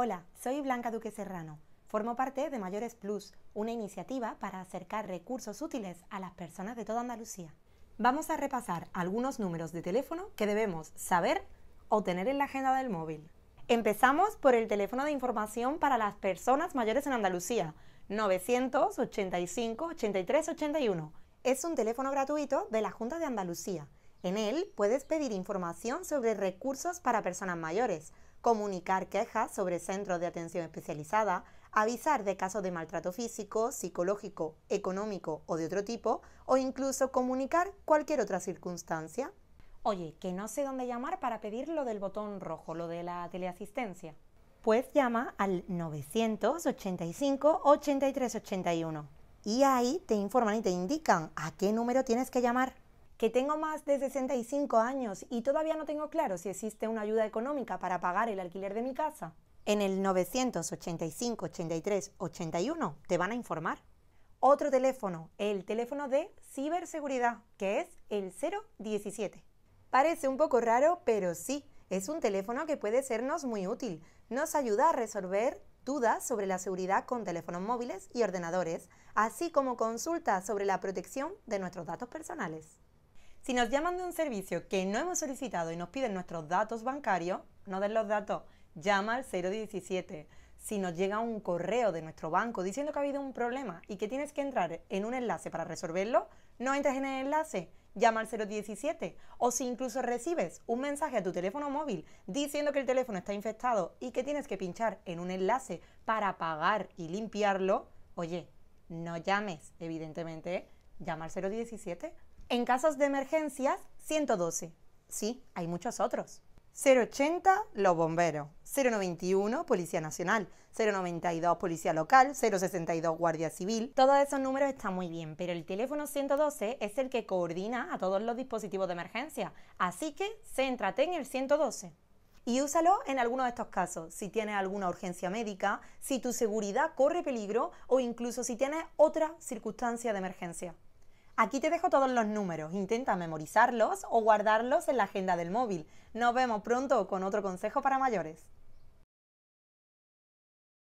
Hola, soy Blanca Duque Serrano. Formo parte de Mayores Plus, una iniciativa para acercar recursos útiles a las personas de toda Andalucía. Vamos a repasar algunos números de teléfono que debemos saber o tener en la agenda del móvil. Empezamos por el teléfono de información para las personas mayores en Andalucía, 985 83 81. Es un teléfono gratuito de la Junta de Andalucía. En él puedes pedir información sobre recursos para personas mayores, comunicar quejas sobre centros de atención especializada, avisar de casos de maltrato físico, psicológico, económico o de otro tipo, o incluso comunicar cualquier otra circunstancia. Oye, que no sé dónde llamar para pedir lo del botón rojo, lo de la teleasistencia. Pues llama al 985 83 81 y ahí te informan y te indican a qué número tienes que llamar que tengo más de 65 años y todavía no tengo claro si existe una ayuda económica para pagar el alquiler de mi casa? En el 985 83 81 te van a informar. Otro teléfono, el teléfono de ciberseguridad, que es el 017. Parece un poco raro, pero sí, es un teléfono que puede sernos muy útil. Nos ayuda a resolver dudas sobre la seguridad con teléfonos móviles y ordenadores, así como consultas sobre la protección de nuestros datos personales. Si nos llaman de un servicio que no hemos solicitado y nos piden nuestros datos bancarios, no den los datos, llama al 017. Si nos llega un correo de nuestro banco diciendo que ha habido un problema y que tienes que entrar en un enlace para resolverlo, no entres en el enlace, llama al 017. O si incluso recibes un mensaje a tu teléfono móvil diciendo que el teléfono está infectado y que tienes que pinchar en un enlace para pagar y limpiarlo, oye, no llames, evidentemente, llama al 017 en casos de emergencias, 112. Sí, hay muchos otros. 080 los bomberos, 091 Policía Nacional, 092 Policía Local, 062 Guardia Civil. Todos esos números están muy bien, pero el teléfono 112 es el que coordina a todos los dispositivos de emergencia, así que céntrate en el 112. Y úsalo en alguno de estos casos, si tienes alguna urgencia médica, si tu seguridad corre peligro o incluso si tienes otra circunstancia de emergencia. Aquí te dejo todos los números, intenta memorizarlos o guardarlos en la agenda del móvil. Nos vemos pronto con otro consejo para mayores.